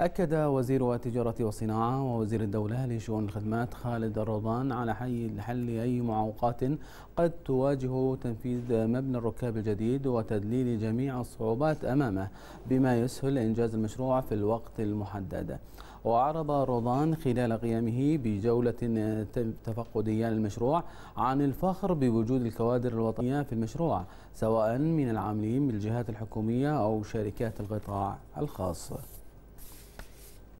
أكد وزير التجارة والصناعة ووزير الدولة لشؤون الخدمات خالد الرضان على حي حل أي معوقات قد تواجه تنفيذ مبنى الركاب الجديد وتذليل جميع الصعوبات أمامه بما يسهل إنجاز المشروع في الوقت المحدد وعرب رضان خلال قيامه بجولة تفقدية للمشروع عن الفخر بوجود الكوادر الوطنية في المشروع سواء من العاملين بالجهات الحكومية أو شركات القطاع الخاص